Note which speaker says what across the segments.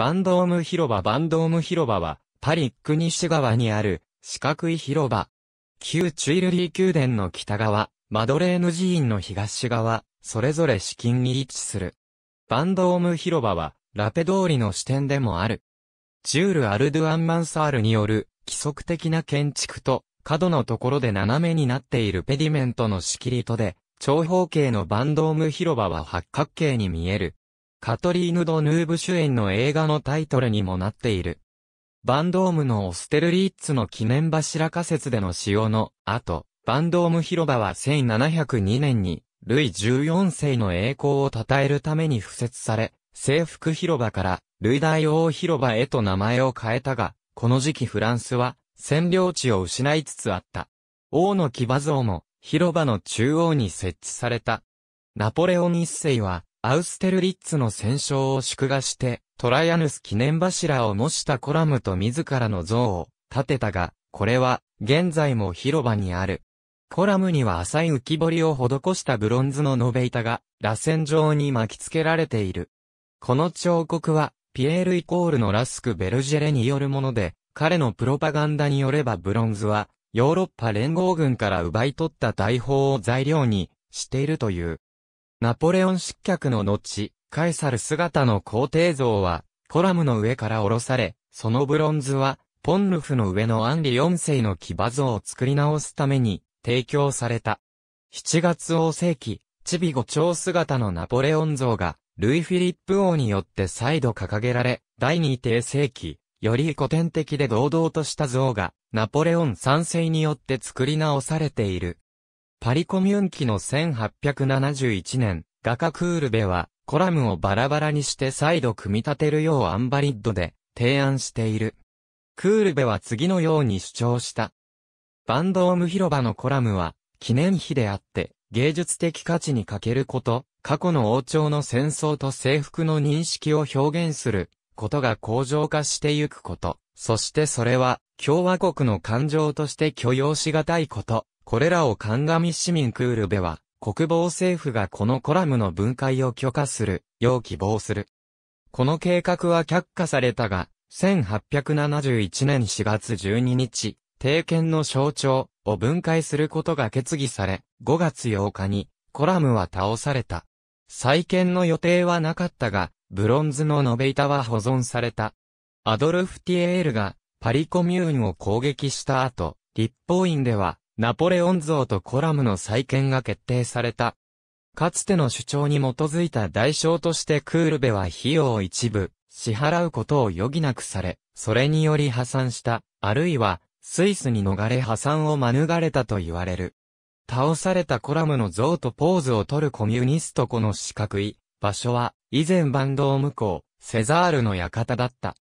Speaker 1: バンドーム広場バンドーム広場は、パリック西側にある、四角い広場。旧チュイルリー宮殿の北側、マドレーヌ寺院の東側、それぞれ至近に位置する。バンドーム広場は、ラペ通りの支店でもある。ジュール・アルドゥ・アン・マンサールによる、規則的な建築と、角のところで斜めになっているペディメントの仕切りとで、長方形のバンドーム広場は八角形に見える。カトリーヌ・ド・ヌーブ主演の映画のタイトルにもなっている。バンドームのオステルリッツの記念柱仮説での使用の後、バンドーム広場は1702年に、ルイ14世の栄光を称えるために付設され、征服広場から、ルイ大王広場へと名前を変えたが、この時期フランスは、占領地を失いつつあった。王の騎馬像も、広場の中央に設置された。ナポレオン一世は、アウステルリッツの戦勝を祝賀して、トライアヌス記念柱を模したコラムと自らの像を建てたが、これは、現在も広場にある。コラムには浅い浮き彫りを施したブロンズの延べ板が、螺旋状に巻き付けられている。この彫刻は、ピエールイコールのラスク・ベルジェレによるもので、彼のプロパガンダによればブロンズは、ヨーロッパ連合軍から奪い取った大砲を材料にしているという。ナポレオン失脚の後、カエサル姿の皇帝像は、コラムの上から下ろされ、そのブロンズは、ポンルフの上のアンリ4世の騎馬像を作り直すために、提供された。7月王世紀、チビ五長姿のナポレオン像が、ルイ・フィリップ王によって再度掲げられ、第二帝世紀、より古典的で堂々とした像が、ナポレオン3世によって作り直されている。パリコミュン期の1871年、画家クールベは、コラムをバラバラにして再度組み立てるようアンバリッドで提案している。クールベは次のように主張した。バンドーム広場のコラムは、記念碑であって、芸術的価値に欠けること、過去の王朝の戦争と征服の認識を表現することが向上化してゆくこと、そしてそれは共和国の感情として許容し難いことこれらを鑑み市民クールベは、国防政府がこのコラムの分解を許可する、よう希望する。この計画は却下されたが、1871年4月12日、定権の象徴を分解することが決議され、5月8日にコラムは倒された。再建の予定はなかったが、ブロンズの延べ板は保存された。アドルフ・ティエールがパリコミューンを攻撃した後、立法院ではナポレオン像とコラムの再建が決定された。かつての主張に基づいた代償としてクールベは費用を一部、支払うことを余儀なくされ、それにより破産した、あるいは、スイスに逃れ破産を免れたと言われる。倒されたコラムの像とポーズを取るコミュニストこの四角い、場所は、以前バンドを向こう、セザールの館だった。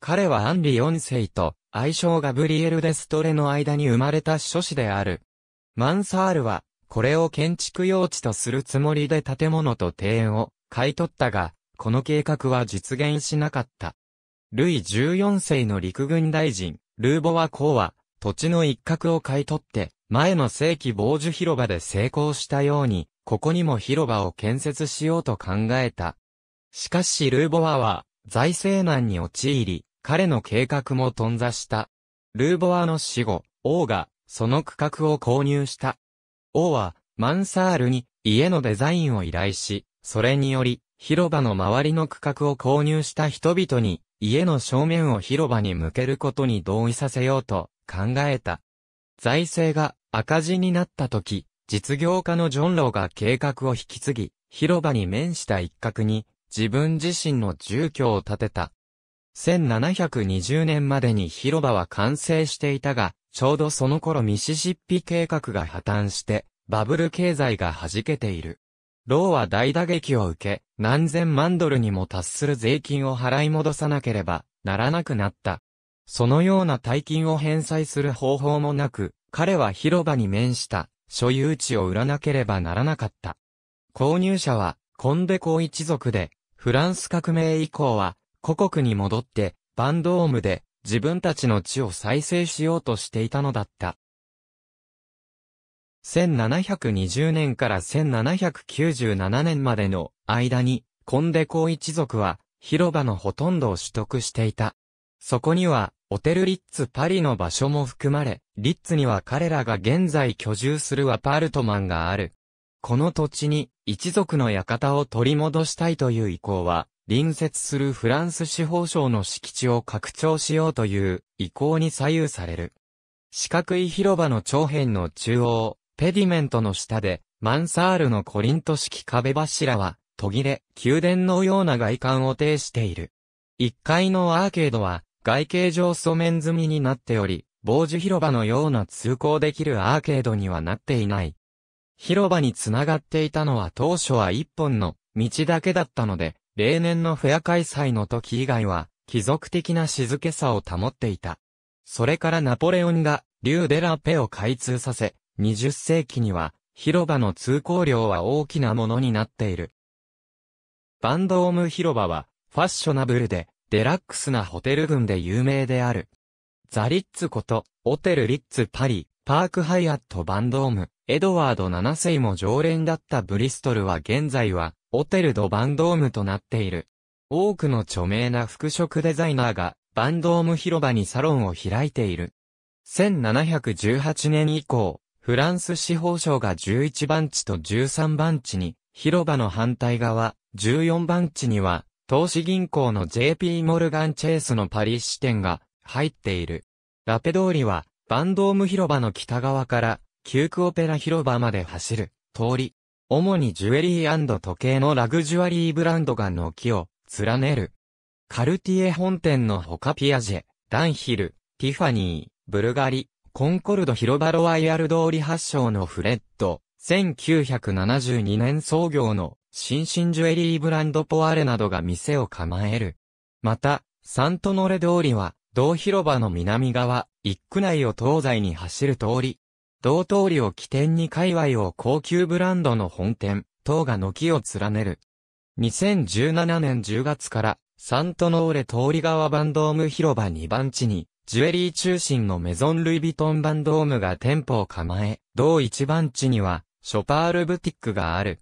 Speaker 1: 彼はアンリ4世と、愛称ガブリエル・デストレの間に生まれた諸子である。マンサールは、これを建築用地とするつもりで建物と庭園を買い取ったが、この計画は実現しなかった。ルイ14世の陸軍大臣、ルーボワ公は、土地の一角を買い取って、前の世紀傍受広場で成功したように、ここにも広場を建設しようと考えた。しかしルーボワは、財政難に陥り、彼の計画も頓挫した。ルーボアの死後、王が、その区画を購入した。王は、マンサールに、家のデザインを依頼し、それにより、広場の周りの区画を購入した人々に、家の正面を広場に向けることに同意させようと考えた。財政が赤字になった時、実業家のジョンローが計画を引き継ぎ、広場に面した一角に自分自身の住居を建てた。1720年までに広場は完成していたが、ちょうどその頃ミシシッピ計画が破綻して、バブル経済が弾けている。ローは大打撃を受け、何千万ドルにも達する税金を払い戻さなければならなくなった。そのような大金を返済する方法もなく、彼は広場に面した所有地を売らなければならなかった。購入者はコンデコ一族で、フランス革命以降は故国に戻って、バンドームで自分たちの地を再生しようとしていたのだった。1720年から1797年までの間に、コンデー一族は広場のほとんどを取得していた。そこには、オテルリッツパリの場所も含まれ、リッツには彼らが現在居住するアパルトマンがある。この土地に一族の館を取り戻したいという意向は、隣接するフランス司法省の敷地を拡張しようという意向に左右される。四角い広場の長辺の中央、ペディメントの下で、マンサールのコリント式壁柱は、途切れ、宮殿のような外観を呈している。一階のアーケードは、外形上素面積みになっており、防受広場のような通行できるアーケードにはなっていない。広場につながっていたのは当初は一本の道だけだったので、例年のフェア開催の時以外は、貴族的な静けさを保っていた。それからナポレオンが、リューデラペを開通させ、20世紀には、広場の通行量は大きなものになっている。バンドーム広場は、ファッショナブルで、デラックスなホテル群で有名である。ザリッツこと、オテルリッツパリ、パークハイアットバンドーム、エドワード7世も常連だったブリストルは現在は、ホテルド・バンドームとなっている。多くの著名な服飾デザイナーがバンドーム広場にサロンを開いている。1718年以降、フランス司法省が11番地と13番地に、広場の反対側、14番地には、投資銀行の JP モルガンチェイスのパリ支店が入っている。ラペ通りは、バンドーム広場の北側から、旧区クオペラ広場まで走る通り。主にジュエリー時計のラグジュアリーブランドが軒を連ねる。カルティエ本店のほかピアジェ、ダンヒル、ティファニー、ブルガリ、コンコルド広場ロワイヤル通り発祥のフレッド、1972年創業の新進ジュエリーブランドポアレなどが店を構える。また、サントノレ通りは、同広場の南側、一区内を東西に走る通り、道通りを起点に界隈を高級ブランドの本店、等が軒を連ねる。2017年10月から、サントノーレ通り側バンドーム広場2番地に、ジュエリー中心のメゾン・ルイ・ヴィトンバンドームが店舗を構え、同一番地には、ショパールブティックがある。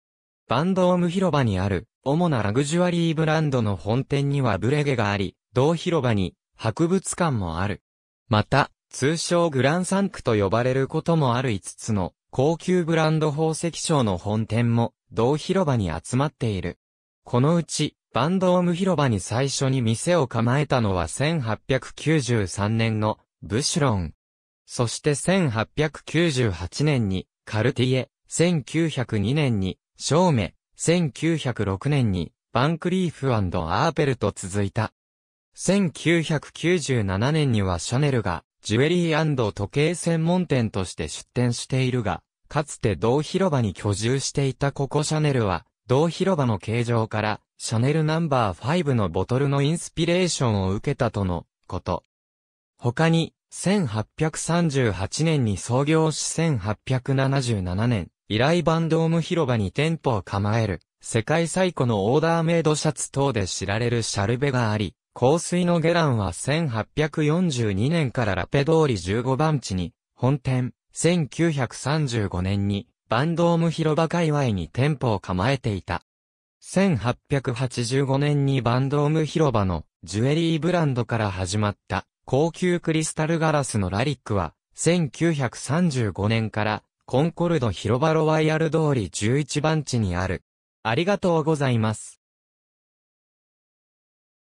Speaker 1: バンドーム広場にある、主なラグジュアリーブランドの本店にはブレゲがあり、同広場に、博物館もある。また、通称グランサンクと呼ばれることもある5つの高級ブランド宝石商の本店も同広場に集まっている。このうち、バンドーム広場に最初に店を構えたのは1893年のブシュロン。そして1898年にカルティエ、1902年にショーメ、1906年にバンクリーフアーペルと続いた。1997年にはシャネルがジュエリー時計専門店として出店しているが、かつて同広場に居住していたココシャネルは、同広場の形状から、シャネルナンバー5のボトルのインスピレーションを受けたとのこと。他に、1838年に創業し1877年、以来バンドーム広場に店舗を構える、世界最古のオーダーメイドシャツ等で知られるシャルベがあり、香水のゲランは1842年からラペ通り15番地に本店、1935年にバンドーム広場界隈に店舗を構えていた。1885年にバンドーム広場のジュエリーブランドから始まった高級クリスタルガラスのラリックは1935年からコンコルド広場ロワイヤル通り11番地にある。ありがとうございます。